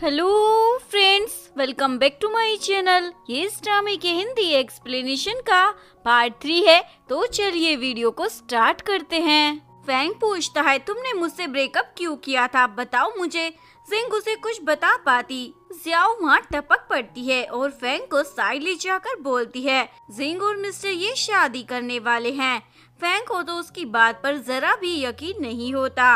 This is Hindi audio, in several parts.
Hello friends welcome back to my channel ये इस ड्रामे के हिंदी एक्सप्लेनेशन का पार्ट थ्री है तो चलिए वीडियो को स्टार्ट करते हैं फैंग पूछता है तुमने मुझसे ब्रेकअप क्यों किया था बताओ मुझे जिंग उसे कुछ बता पाती जियाओ वहाँ टपक पड़ती है और फैंग को साइड ले जाकर बोलती है जिंग और मिस्टर ये शादी करने वाले हैं फैंक को तो उसकी बात पर ज़रा भी यकीन नहीं होता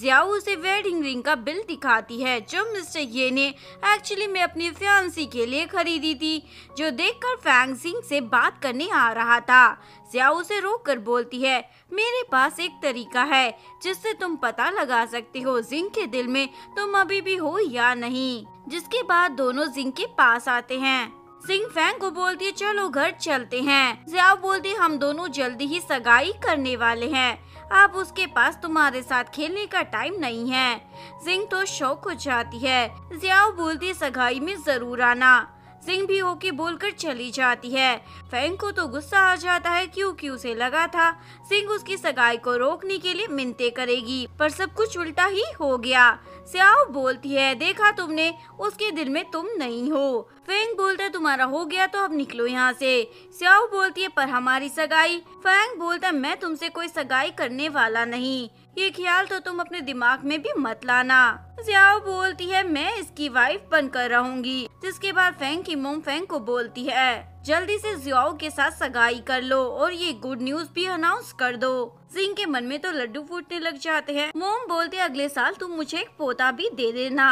जिया उसे वेडिंग रिंग का बिल दिखाती है जो मिस्टर ये ने एक्चुअली में अपनी फ्यांसी के लिए खरीदी थी जो देखकर फैंक सिंह से बात करने आ रहा था जियाओ उसे रोक कर बोलती है मेरे पास एक तरीका है जिससे तुम पता लगा सकते हो जिंक के दिल में तुम अभी भी हो या नहीं जिसके बाद दोनों जिंक के पास आते हैं सिंह फैंग को बोलती है चलो घर चलते हैं जियाओ बोलती है हम दोनों जल्दी ही सगाई करने वाले हैं अब उसके पास तुम्हारे साथ खेलने का टाइम नहीं है सिंह तो शौक हो जाती है जियाओ बोलती सगाई में जरूर आना सिंह भी होके बोलकर चली जाती है फैंग को तो गुस्सा आ जाता है क्योंकि उसे लगा था सिंह उसकी सगाई को रोकने के लिए मिनते करेगी पर सब कुछ उल्टा ही हो गया स्याओ बोलती है देखा तुमने उसके दिल में तुम नहीं हो फैंग बोलता है तुम्हारा हो गया तो अब निकलो यहाँ से स्याओ बोलती है पर हमारी सगाई फैंग बोलता है मैं तुमसे कोई सगाई करने वाला नहीं ये ख्याल तो तुम अपने दिमाग में भी मत लाना जियाओ बोलती है मैं इसकी वाइफ बनकर रहूंगी जिसके बाद फेंग की मोम फेंग को बोलती है जल्दी से जियाओ के साथ सगाई कर लो और ये गुड न्यूज भी अनाउंस कर दो सिंह के मन में तो लड्डू फूटने लग जाते हैं मोम बोलते अगले साल तुम मुझे एक पोता भी दे देना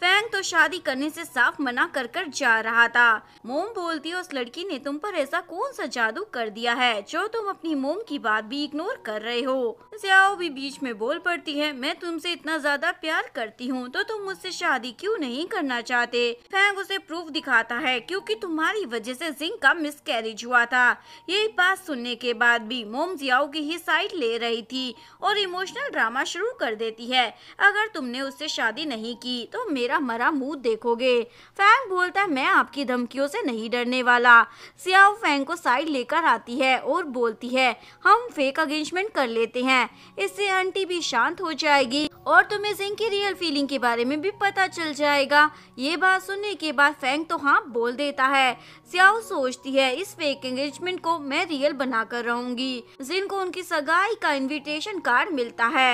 फैंग तो शादी करने से साफ मना कर कर जा रहा था मोम बोलती उस लड़की ने तुम पर ऐसा कौन सा जादू कर दिया है जो तुम अपनी मोम की बात भी इग्नोर कर रहे हो जियाओ भी बीच में बोल पड़ती है मैं तुमसे इतना ज्यादा प्यार करती हूँ तो तुम मुझसे शादी क्यूँ नहीं करना चाहते फैंग उसे प्रूफ दिखाता है क्यूँकी तुम्हारी वजह ऐसी मीटिंग का मिसकैरेज हुआ था ये बात सुनने के बाद भी मोम जियाओ की ही साइड ले रही थी और इमोशनल ड्रामा शुरू कर देती है अगर तुमने उससे शादी नहीं की तो मेरा मरा मुंह देखोगे फैंग बोलता है मैं आपकी धमकियों से नहीं डरने वाला सियाओ फैंग को साइड लेकर आती है और बोलती है हम फेक अगेंजमेंट कर लेते हैं इससे आंटी भी शांत हो जाएगी और तुम्हें सिंह की रियल फीलिंग के बारे में भी पता चल जाएगा ये बात सुनने के बाद फैंग तो हाँ बोल देता है सियाओ सो सोचती है इस फेक एंगेजमेंट को मैं रियल बनाकर रहूंगी जिनको उनकी सगाई का इनविटेशन कार्ड मिलता है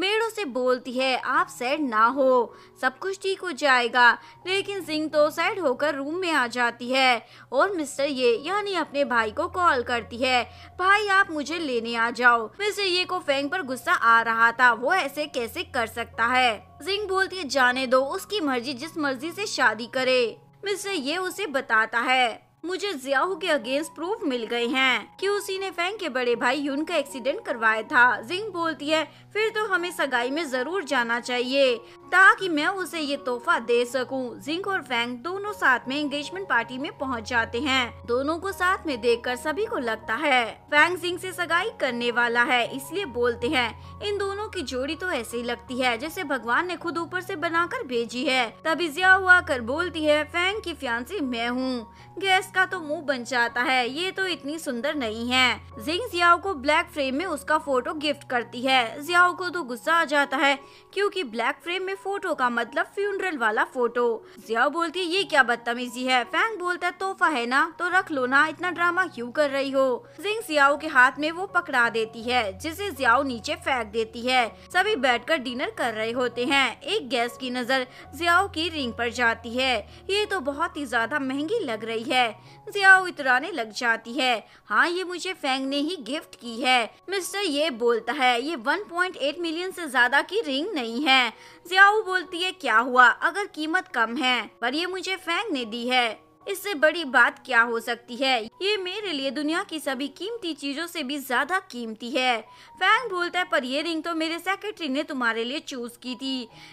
मेड़ो उसे बोलती है आप सैड ना हो सब कुछ ठीक हो जाएगा लेकिन जिंग तो सैड होकर रूम में आ जाती है और मिस्टर ये यानी अपने भाई को कॉल करती है भाई आप मुझे लेने आ जाओ मिस्टर ये को फेंग पर गुस्सा आ रहा था वो ऐसे कैसे कर सकता है जिंग बोलती है जाने दो उसकी मर्जी जिस मर्जी से शादी करे मिस्टर ये उसे बताता है मुझे जियाहू के अगेंस्ट प्रूफ मिल गए हैं कि उसी ने फैंग के बड़े भाई यून का एक्सीडेंट करवाया था जिंग बोलती है फिर तो हमें सगाई में जरूर जाना चाहिए ताकि मैं उसे ये तोहफा दे सकूं। जिंग और फैंग दोनों साथ में एंगेजमेंट पार्टी में पहुंच जाते हैं दोनों को साथ में देख सभी को लगता है फैंग जिंग ऐसी सगाई करने वाला है इसलिए बोलते हैं इन दोनों की जोड़ी तो ऐसे ही लगती है जैसे भगवान ने खुद ऊपर ऐसी बनाकर भेजी है तभी जिया हुआ कर बोलती है फैंग की फ्यांसी मैं हूँ गैस इसका तो मुंह बन जाता है ये तो इतनी सुंदर नहीं है जिंग जियाओ को ब्लैक फ्रेम में उसका फोटो गिफ्ट करती है जियाओ को तो गुस्सा आ जाता है क्योंकि ब्लैक फ्रेम में फोटो का मतलब फ्यूनरल वाला फोटो जियाओ बोलती है ये क्या बदतमीजी है फैंग बोलता है तोहफा है ना तो रख लो ना इतना ड्रामा क्यूँ कर रही हो जिंग जियाओ के हाथ में वो पकड़ा देती है जिसे जियाओ नीचे फेंक देती है सभी कर डिनर कर रहे होते हैं एक गैस की नजर जियाओ की रिंग पर जाती है ये तो बहुत ही ज्यादा महंगी लग रही है जिया इतराने लग जाती है हाँ ये मुझे फेंग ने ही गिफ्ट की है मिस्टर ये बोलता है ये 1.8 मिलियन से ज्यादा की रिंग नहीं है जियाऊ बोलती है क्या हुआ अगर कीमत कम है पर ये मुझे फेंग ने दी है इससे बड़ी बात क्या हो सकती है ये मेरे लिए दुनिया की सभी कीमती चीज़ों से भी ज़्यादा कीमती है फैंग बोलता है पर ये रिंग तो मेरे सेक्रेटरी ने तुम्हारे लिए चूज़ की थी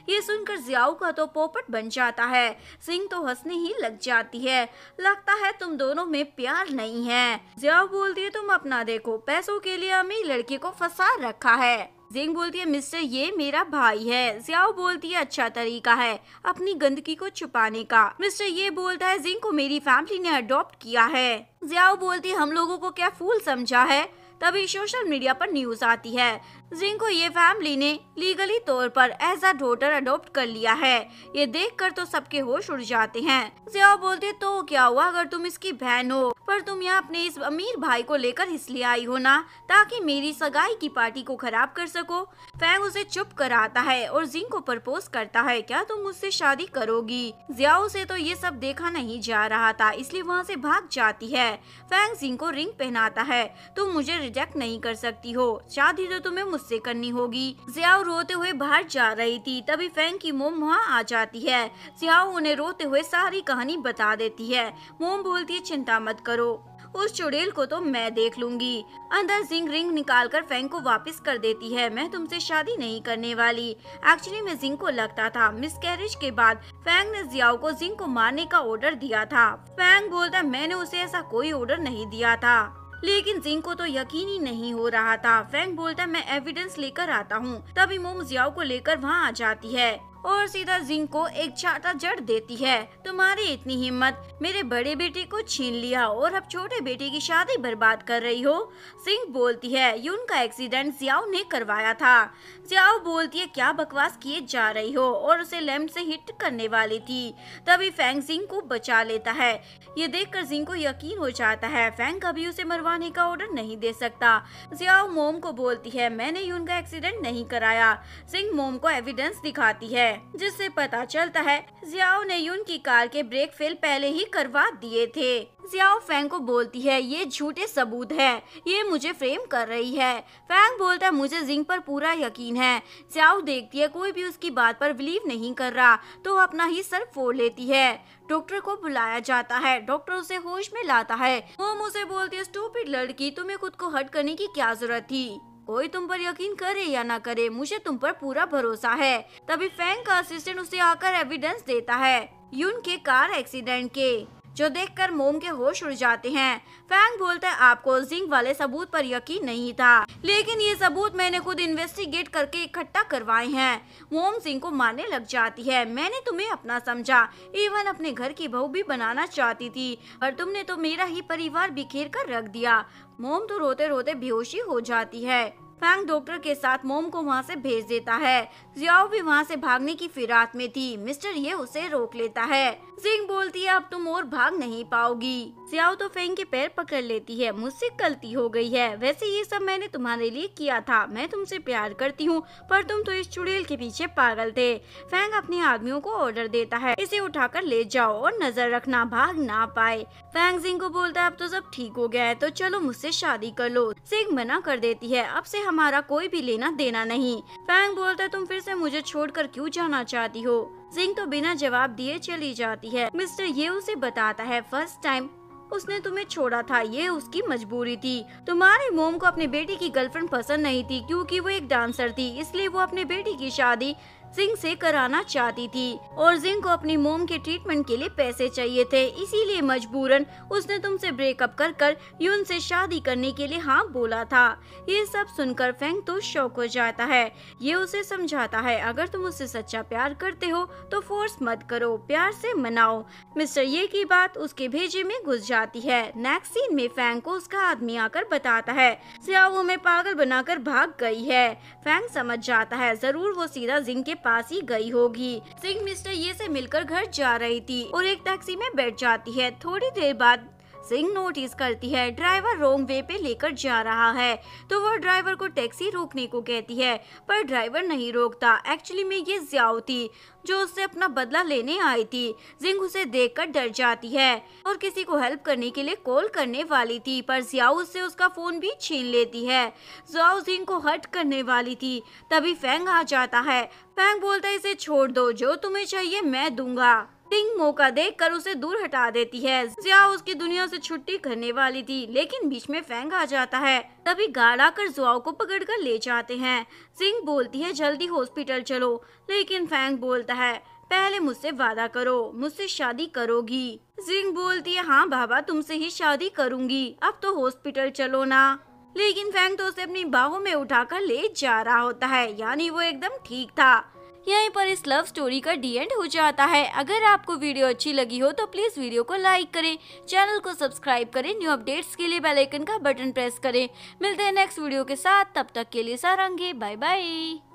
ये सुनकर जियाऊ का तो पोपट बन जाता है सिंह तो हंसने ही लग जाती है लगता है तुम दोनों में प्यार नहीं है जियाऊ बोलती है तुम अपना देखो पैसों के लिए हमें लड़के को फंसा रखा है जिंग बोलती है मिस्टर ये मेरा भाई है जियाओ बोलती है अच्छा तरीका है अपनी गंदगी को छुपाने का मिस्टर ये बोलता है जिंग को मेरी फैमिली ने अडॉप्ट किया है जियाओ बोलती हम लोगों को क्या फूल समझा है तभी सोशल मीडिया पर न्यूज आती है को ये फैमिली ने लीगली तौर पर एज अ डॉटर अडोप्ट कर लिया है ये देखकर तो सबके होश उड़ जाते हैं जियाओ बोलते तो क्या हुआ अगर तुम इसकी बहन हो पर तुम यहाँ अपने इस अमीर भाई को लेकर इसलिए आई हो ना ताकि मेरी सगाई की पार्टी को खराब कर सको फैंग उसे चुप कराता है और जिंग को प्रपोज करता है क्या तुम मुझसे शादी करोगी जिया उसे तो ये सब देखा नहीं जा रहा था इसलिए वहाँ से भाग जाती है फैंग जिंग को रिंग पहनाता है तुम मुझे रिजेक्ट नहीं कर सकती हो शादी तो तुम्हें मुझसे करनी होगी जियाओ रोते हुए बाहर जा रही थी तभी फैंग की मोम वहाँ आ जाती है जियाओ उन्हें रोते हुए सारी कहानी बता देती है मोम बोलती है चिंता मत कर करो उस चुड़ैल को तो मैं देख लूंगी अंदर जिंग रिंग निकाल कर फैंग को वापस कर देती है मैं तुमसे शादी नहीं करने वाली एक्चुअली में जिंग को लगता था मिस कैरेज के बाद फैंग ने जियाओ को जिंग को मारने का ऑर्डर दिया था फैंग बोलता मैंने उसे ऐसा कोई ऑर्डर नहीं दिया था लेकिन जिंग को तो यकीन ही नहीं हो रहा था फैंग बोलता मैं एविडेंस लेकर आता हूँ तभी मोम जियाओ को लेकर वहाँ आ जाती है और सीधा जिंक को एक छाता जड़ देती है तुम्हारी इतनी हिम्मत मेरे बड़े बेटे को छीन लिया और अब छोटे बेटे की शादी बर्बाद कर रही हो सिंह बोलती है ये उनका एक्सीडेंट जियाओ ने करवाया था जियाओ बोलती है क्या बकवास किए जा रही हो और उसे लैम्प से हिट करने वाली थी तभी फैंग सिंह को बचा लेता है ये देख कर सिंह को यकीन हो जाता है फैंग कभी उसे मरवाने का ऑर्डर नहीं दे सकता जियाओ मोम को बोलती है मैंने यून का एक्सीडेंट नहीं कराया सिंह मोम को एविडेंस दिखाती है है जिससे पता चलता है जियाओ ने यून की कार के ब्रेक फेल पहले ही करवा दिए थे जियाओ फैंग को बोलती है ये झूठे सबूत है ये मुझे फ्रेम कर रही है फैंग बोलता है मुझे जिंग पर पूरा यकीन है जियाओ देखती है कोई भी उसकी बात पर बिलीव नहीं कर रहा तो अपना ही सर फोड़ लेती है डॉक्टर को बुलाया जाता है डॉक्टर उसे होश में लाता है वो मुझे बोलती है स्टूपिड लड़की तुम्हें खुद को हट करने की क्या जरूरत थी कोई तुम पर यकीन करे या ना करे मुझे तुम पर पूरा भरोसा है तभी फैंग का असिस्टेंट उसे आकर एविडेंस देता है यून के कार एक्सीडेंट के जो देखकर मोम के होश उड़ जाते हैं फैंग बोलते है आपको जिंक वाले सबूत पर यकीन नहीं था लेकिन ये सबूत मैंने खुद इन्वेस्टिगेट करके इकट्ठा करवाए हैं मोम सिंह को मारने लग जाती है मैंने तुम्हें अपना समझा इवन अपने घर की बहू भी बनाना चाहती थी और तुमने तो मेरा ही परिवार बिखेर कर रख दिया मोम तो रोते रोते बेहोशी हो जाती है फैंग डॉक्टर के साथ मोम को वहाँ से भेज देता है जियाओ भी वहाँ से भागने की फिराक में थी मिस्टर ये उसे रोक लेता है सिंह बोलती है अब तुम और भाग नहीं पाओगी जियाओ तो फेंग के पैर पकड़ लेती है मुझसे गलती हो गई है वैसे ये सब मैंने तुम्हारे लिए किया था मैं तुमसे प्यार करती हूँ पर तुम तो इस चुड़ैल के पीछे पागल थे फैंग अपने आदमियों को ऑर्डर देता है इसे उठाकर ले जाओ और नजर रखना भाग ना पाए फैंग सिंह को बोलता है अब तो सब ठीक हो गया है तो चलो मुझसे शादी कर लो सिंह मना कर देती है अब से हम हमारा कोई भी लेना देना नहीं फैंग बोलता है तुम फिर से मुझे छोड़कर क्यों जाना चाहती हो सिंह तो बिना जवाब दिए चली जाती है मिस्टर ये उसे बताता है फर्स्ट टाइम उसने तुम्हें छोड़ा था ये उसकी मजबूरी थी तुम्हारे मोम को अपने बेटी की गर्लफ्रेंड पसंद नहीं थी क्योंकि वो एक डांसर थी इसलिए वो अपने बेटी की शादी जिंग से कराना चाहती थी और जिंग को अपनी मोम के ट्रीटमेंट के लिए पैसे चाहिए थे इसीलिए मजबूरन उसने तुमसे ब्रेकअप कर कर यून से शादी करने के लिए हाँ बोला था ये सब सुनकर फेंग तो शौक हो जाता है ये उसे समझाता है अगर तुम उससे सच्चा प्यार करते हो तो फोर्स मत करो प्यार से मनाओ मिस्टर ये की बात उसके भेजे में घुस जाती है नेक्स्ट सीन में फेंग को उसका आदमी आकर बताता है सियाओ में पागल बनाकर भाग गई है फेंग समझ जाता है जरूर वो सीधा जिंग के पास ही गई होगी सिंह मिस्टर ये से मिलकर घर जा रही थी और एक टैक्सी में बैठ जाती है थोड़ी देर बाद सिंह नोटिस करती है ड्राइवर रोंग वे पे लेकर जा रहा है तो वह ड्राइवर को टैक्सी रोकने को कहती है पर ड्राइवर नहीं रोकता एक्चुअली में ये जियाओ थी जो उससे अपना बदला लेने आई थी जिंग उसे देखकर डर जाती है और किसी को हेल्प करने के लिए कॉल करने वाली थी पर जियाओ उससे उसका फोन भी छीन लेती है जियाओ जिंग को हट करने वाली थी तभी फेंग आ जाता है फैंग बोलता है इसे छोड़ दो जो तुम्हें चाहिए मैं दूंगा तिंग मौका कर उसे दूर हटा देती है जिया उसकी दुनिया से छुट्टी करने वाली थी लेकिन बीच में फेंग आ जाता है तभी गार्ड आकर जुआओ को पकड़कर ले जाते हैं सिंह बोलती है जल्दी हॉस्पिटल चलो लेकिन फेंग बोलता है पहले मुझसे वादा करो मुझसे शादी करोगी सिंह बोलती है हाँ बाबा तुमसे ही शादी करूंगी अब तो हॉस्पिटल चलो ना लेकिन फेंग तो उसे अपनी बाहों में उठाकर ले जा रहा होता है यानी वो एकदम ठीक था यहीं पर इस लव स्टोरी का डी एंड हो जाता है अगर आपको वीडियो अच्छी लगी हो तो प्लीज वीडियो को लाइक करें चैनल को सब्सक्राइब करें न्यू अपडेट्स के लिए आइकन का बटन प्रेस करें मिलते हैं नेक्स्ट वीडियो के साथ तब तक के लिए सारंगे बाय बाय